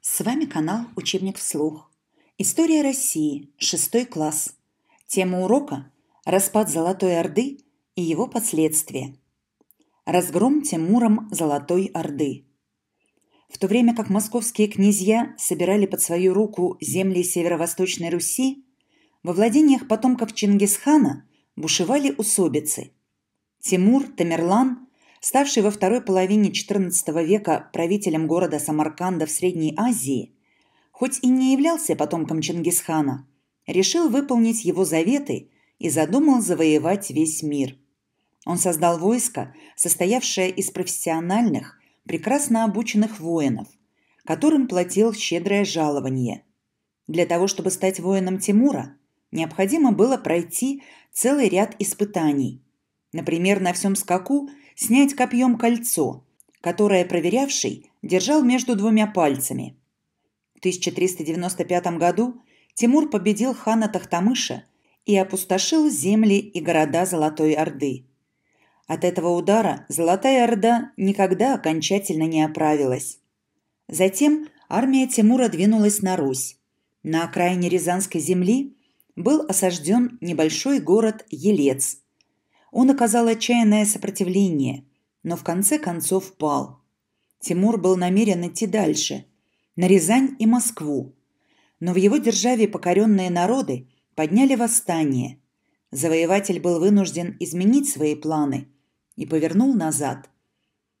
С вами канал «Учебник вслух». История России, шестой класс. Тема урока – распад Золотой Орды и его последствия. Разгром Тимуром Золотой Орды. В то время как московские князья собирали под свою руку земли Северо-Восточной Руси, во владениях потомков Чингисхана бушевали усобицы. Тимур, Тамерлан ставший во второй половине XIV века правителем города Самарканда в Средней Азии, хоть и не являлся потомком Чингисхана, решил выполнить его заветы и задумал завоевать весь мир. Он создал войско, состоявшее из профессиональных, прекрасно обученных воинов, которым платил щедрое жалование. Для того, чтобы стать воином Тимура, необходимо было пройти целый ряд испытаний. Например, на всем скаку – снять копьем кольцо, которое проверявший держал между двумя пальцами. В 1395 году Тимур победил хана Тахтамыша и опустошил земли и города Золотой Орды. От этого удара Золотая Орда никогда окончательно не оправилась. Затем армия Тимура двинулась на Русь. На окраине Рязанской земли был осажден небольшой город Елец – он оказал отчаянное сопротивление, но в конце концов пал. Тимур был намерен идти дальше, на Рязань и Москву. Но в его державе покоренные народы подняли восстание. Завоеватель был вынужден изменить свои планы и повернул назад.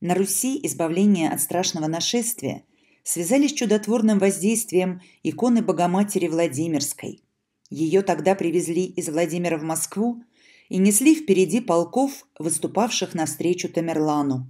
На Руси избавление от страшного нашествия связали с чудотворным воздействием иконы Богоматери Владимирской. Ее тогда привезли из Владимира в Москву и несли впереди полков, выступавших навстречу Тамерлану.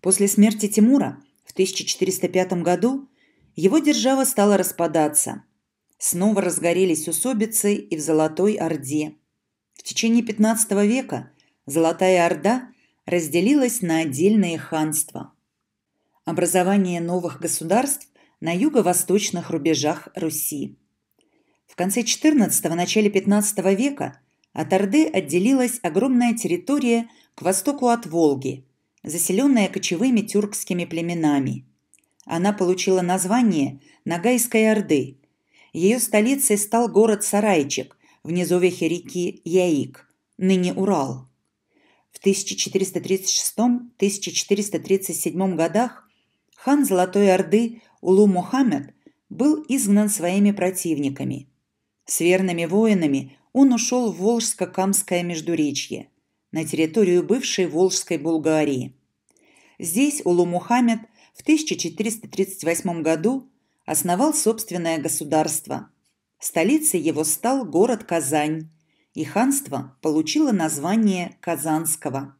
После смерти Тимура в 1405 году его держава стала распадаться. Снова разгорелись усобицы и в Золотой Орде. В течение XV века Золотая Орда разделилась на отдельные ханства. Образование новых государств на юго-восточных рубежах Руси. В конце XIV – начале XV века от Орды отделилась огромная территория к востоку от Волги, заселенная кочевыми тюркскими племенами. Она получила название Ногайской Орды. Ее столицей стал город Сарайчик в низовьях реки Яик, ныне Урал. В 1436-1437 годах хан Золотой Орды Улу Мухаммед был изгнан своими противниками. С верными воинами он ушел в Волжско-Камское Междуречье, на территорию бывшей Волжской Булгарии. Здесь Улу-Мухаммед в 1438 году основал собственное государство. Столицей его стал город Казань, и ханство получило название Казанского.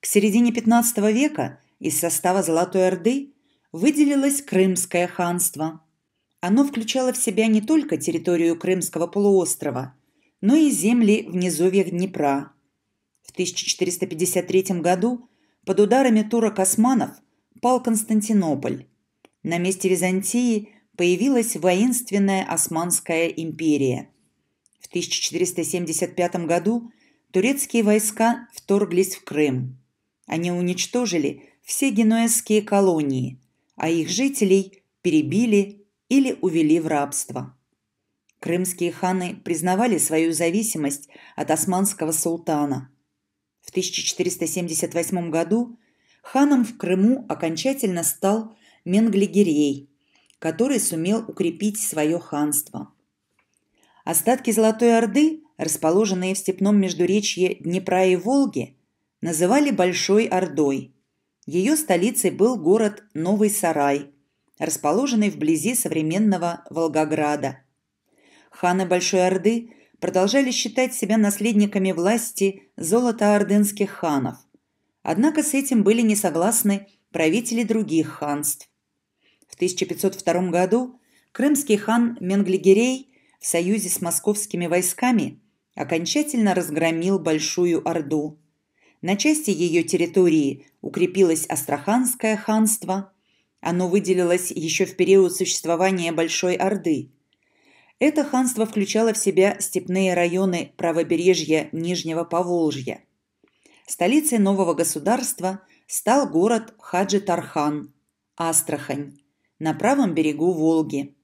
К середине XV века из состава Золотой Орды выделилось Крымское ханство. Оно включало в себя не только территорию Крымского полуострова – но и земли в низовьях Днепра. В 1453 году под ударами турок османов пал Константинополь. На месте Византии появилась воинственная Османская империя. В 1475 году турецкие войска вторглись в Крым. Они уничтожили все генуэзские колонии, а их жителей перебили или увели в рабство. Крымские ханы признавали свою зависимость от османского султана. В 1478 году ханом в Крыму окончательно стал Менглигерей, который сумел укрепить свое ханство. Остатки Золотой Орды, расположенные в степном междуречье Днепра и Волги, называли Большой Ордой. Ее столицей был город Новый Сарай, расположенный вблизи современного Волгограда – Ханы Большой Орды продолжали считать себя наследниками власти золото-ордынских ханов. Однако с этим были не согласны правители других ханств. В 1502 году крымский хан Менглигерей в союзе с московскими войсками окончательно разгромил Большую Орду. На части ее территории укрепилось Астраханское ханство, оно выделилось еще в период существования Большой Орды – это ханство включало в себя степные районы правобережья Нижнего Поволжья. Столицей нового государства стал город Хаджи-Тархан, Астрахань, на правом берегу Волги.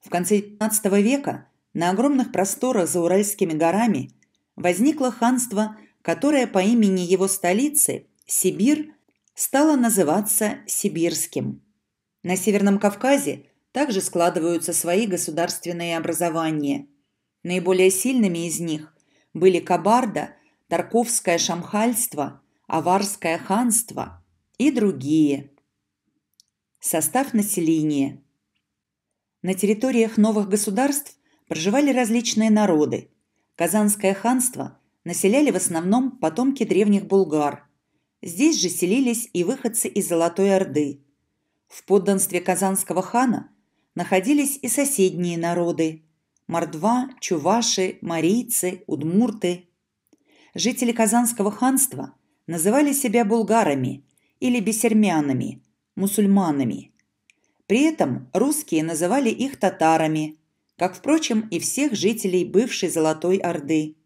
В конце XV века на огромных просторах за Уральскими горами возникло ханство, которое по имени его столицы, Сибирь, стало называться Сибирским. На Северном Кавказе также складываются свои государственные образования. Наиболее сильными из них были Кабарда, Тарковское шамхальство, Аварское ханство и другие. Состав населения. На территориях новых государств проживали различные народы. Казанское ханство населяли в основном потомки древних булгар. Здесь же селились и выходцы из Золотой Орды. В подданстве казанского хана – находились и соседние народы – мордва, чуваши, марийцы, удмурты. Жители Казанского ханства называли себя булгарами или бесермянами, мусульманами. При этом русские называли их татарами, как, впрочем, и всех жителей бывшей Золотой Орды.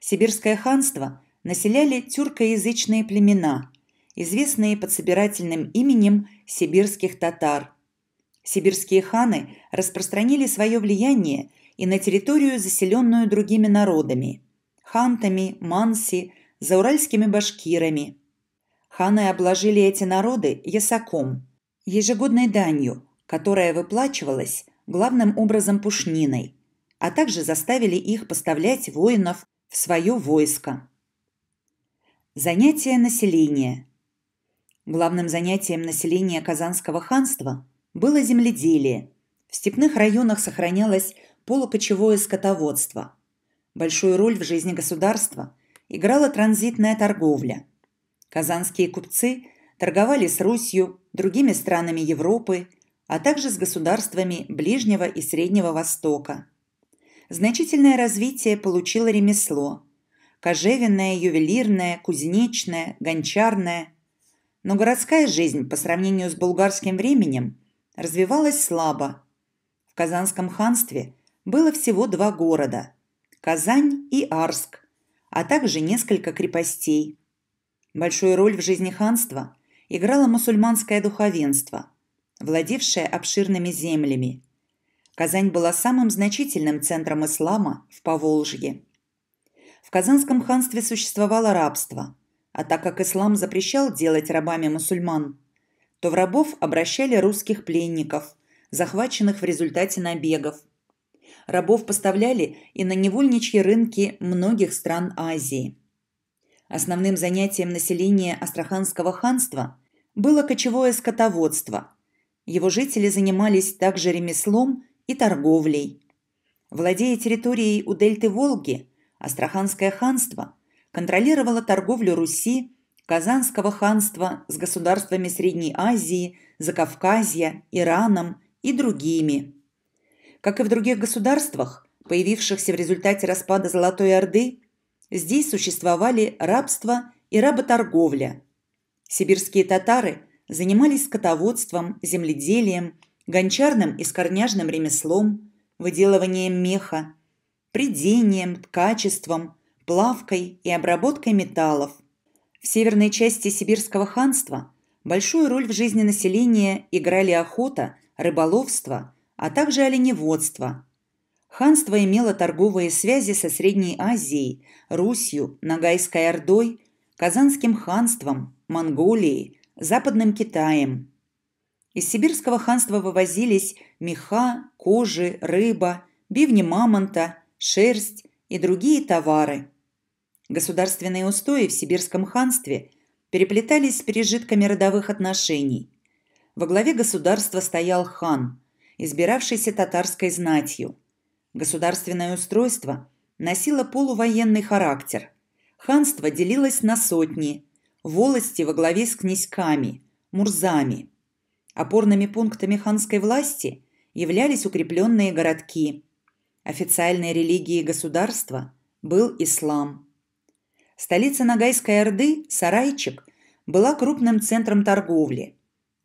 Сибирское ханство населяли тюркоязычные племена, известные под собирательным именем сибирских татар – сибирские ханы распространили свое влияние и на территорию, заселенную другими народами – хантами, манси, зауральскими башкирами. Ханы обложили эти народы ясаком – ежегодной данью, которая выплачивалась главным образом пушниной, а также заставили их поставлять воинов в свое войско. Занятие населения. Главным занятием населения Казанского ханства – было земледелие. В степных районах сохранялось полукочевое скотоводство. Большую роль в жизни государства играла транзитная торговля. Казанские купцы торговали с Русью, другими странами Европы, а также с государствами Ближнего и Среднего Востока. Значительное развитие получило ремесло – кожевенное, ювелирное, кузнечное, гончарное. Но городская жизнь по сравнению с болгарским временем – развивалась слабо. В Казанском ханстве было всего два города – Казань и Арск, а также несколько крепостей. Большую роль в жизни ханства играло мусульманское духовенство, владевшее обширными землями. Казань была самым значительным центром ислама в Поволжье. В Казанском ханстве существовало рабство, а так как ислам запрещал делать рабами мусульман – то в рабов обращали русских пленников, захваченных в результате набегов. Рабов поставляли и на невольничьи рынки многих стран Азии. Основным занятием населения Астраханского ханства было кочевое скотоводство. Его жители занимались также ремеслом и торговлей. Владея территорией у дельты Волги, Астраханское ханство контролировало торговлю Руси Казанского ханства с государствами Средней Азии, Закавказья, Ираном и другими. Как и в других государствах, появившихся в результате распада Золотой Орды, здесь существовали рабство и работорговля. Сибирские татары занимались скотоводством, земледелием, гончарным и скорняжным ремеслом, выделыванием меха, придением, ткачеством, плавкой и обработкой металлов – в северной части Сибирского ханства большую роль в жизни населения играли охота, рыболовство, а также оленеводство. Ханство имело торговые связи со Средней Азией, Русью, Ногайской Ордой, Казанским ханством, Монголией, Западным Китаем. Из сибирского ханства вывозились меха, кожи, рыба, бивни мамонта, шерсть и другие товары – Государственные устои в сибирском ханстве переплетались с пережитками родовых отношений. Во главе государства стоял хан, избиравшийся татарской знатью. Государственное устройство носило полувоенный характер. Ханство делилось на сотни, волости во главе с князьками, мурзами. Опорными пунктами ханской власти являлись укрепленные городки. Официальной религией государства был ислам – Столица Ногайской Орды, Сарайчик, была крупным центром торговли.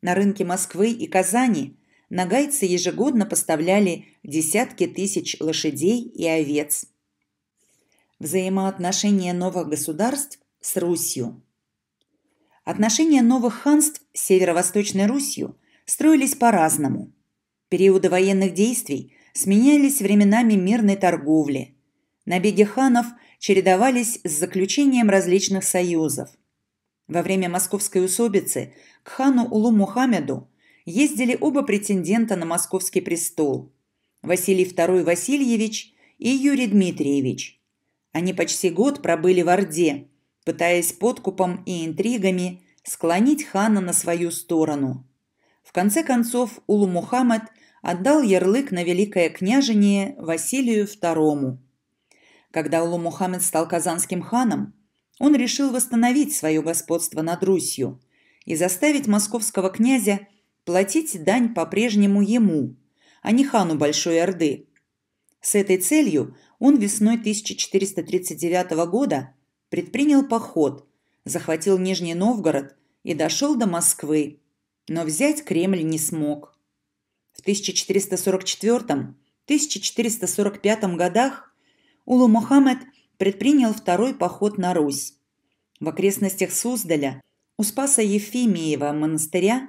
На рынке Москвы и Казани нагайцы ежегодно поставляли десятки тысяч лошадей и овец. Взаимоотношения новых государств с Русью Отношения новых ханств с Северо-Восточной Русью строились по-разному. Периоды военных действий сменялись временами мирной торговли. Набеги ханов – чередовались с заключением различных союзов. Во время московской усобицы к хану Улу-Мухаммеду ездили оба претендента на московский престол – Василий II Васильевич и Юрий Дмитриевич. Они почти год пробыли в Орде, пытаясь подкупом и интригами склонить хана на свою сторону. В конце концов Улу-Мухаммед отдал ярлык на великое княжение Василию II. Когда Улу-Мухаммед стал казанским ханом, он решил восстановить свое господство над Русью и заставить московского князя платить дань по-прежнему ему, а не хану Большой Орды. С этой целью он весной 1439 года предпринял поход, захватил Нижний Новгород и дошел до Москвы, но взять Кремль не смог. В 1444-1445 годах Улу-Мухаммед предпринял второй поход на Русь. В окрестностях Суздаля, у Спаса Ефимиева монастыря,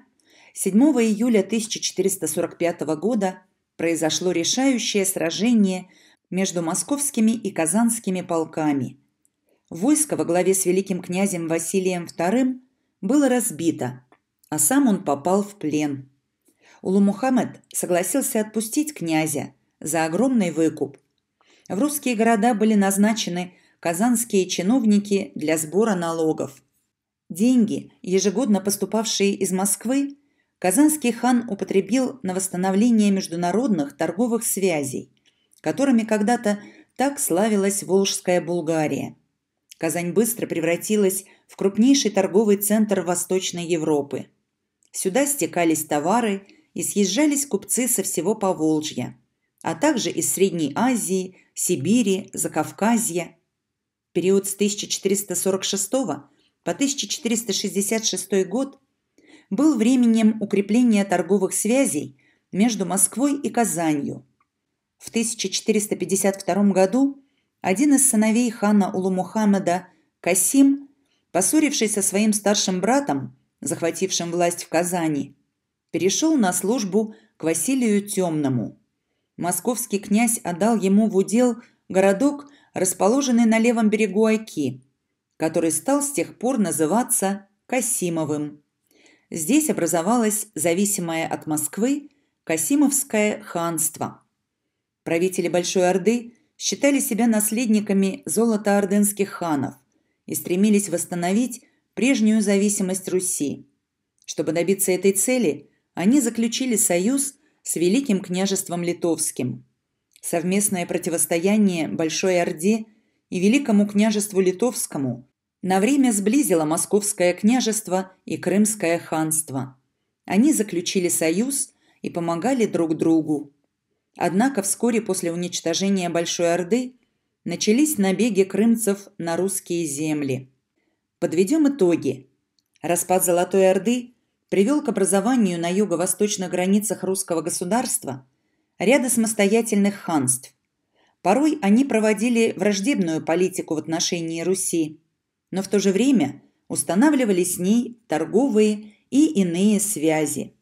7 июля 1445 года произошло решающее сражение между московскими и казанскими полками. Войско во главе с великим князем Василием II было разбито, а сам он попал в плен. Улу-Мухаммед согласился отпустить князя за огромный выкуп, в русские города были назначены казанские чиновники для сбора налогов. Деньги, ежегодно поступавшие из Москвы, казанский хан употребил на восстановление международных торговых связей, которыми когда-то так славилась Волжская Булгария. Казань быстро превратилась в крупнейший торговый центр Восточной Европы. Сюда стекались товары и съезжались купцы со всего Поволжья – а также из Средней Азии, Сибири, Закавказья. В период с 1446 по 1466 год был временем укрепления торговых связей между Москвой и Казанью. В 1452 году один из сыновей хана Улумухаммада Касим, поссорившись со своим старшим братом, захватившим власть в Казани, перешел на службу к Василию Темному – Московский князь отдал ему в удел городок, расположенный на левом берегу Айки, который стал с тех пор называться Касимовым. Здесь образовалось зависимое от Москвы Касимовское ханство. Правители Большой Орды считали себя наследниками золотоордынских ханов и стремились восстановить прежнюю зависимость Руси. Чтобы добиться этой цели, они заключили союз – с Великим княжеством Литовским. Совместное противостояние Большой Орде и Великому княжеству Литовскому на время сблизило Московское княжество и Крымское ханство. Они заключили союз и помогали друг другу. Однако вскоре после уничтожения Большой Орды начались набеги крымцев на русские земли. Подведем итоги. Распад Золотой Орды привел к образованию на юго-восточных границах русского государства ряда самостоятельных ханств. Порой они проводили враждебную политику в отношении Руси, но в то же время устанавливали с ней торговые и иные связи.